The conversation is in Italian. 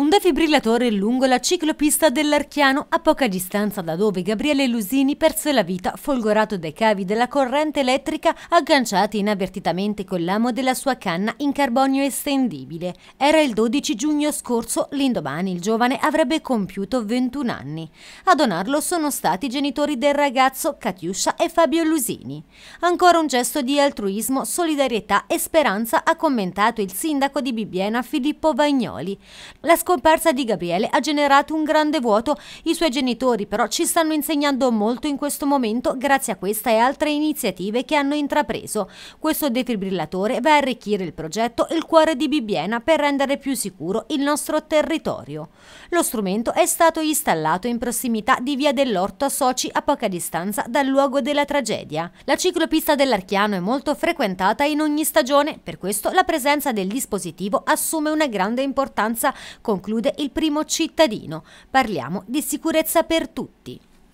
Un defibrillatore lungo la ciclopista dell'Archiano, a poca distanza da dove Gabriele Lusini perse la vita, folgorato dai cavi della corrente elettrica agganciati inavvertitamente con l'amo della sua canna in carbonio estendibile. Era il 12 giugno scorso, l'indomani il giovane avrebbe compiuto 21 anni. A donarlo sono stati i genitori del ragazzo Katiuscia e Fabio Lusini. Ancora un gesto di altruismo, solidarietà e speranza ha commentato il sindaco di Bibbiena Filippo Vagnoli. La scomparsa di Gabriele ha generato un grande vuoto. I suoi genitori però ci stanno insegnando molto in questo momento grazie a questa e altre iniziative che hanno intrapreso. Questo defibrillatore va a arricchire il progetto Il cuore di Bibbiena per rendere più sicuro il nostro territorio. Lo strumento è stato installato in prossimità di Via dell'Orto a Soci a poca distanza dal luogo della tragedia. La ciclopista dell'Archiano è molto frequentata in ogni stagione, per questo la presenza del dispositivo assume una grande importanza con conclude il primo cittadino. Parliamo di sicurezza per tutti.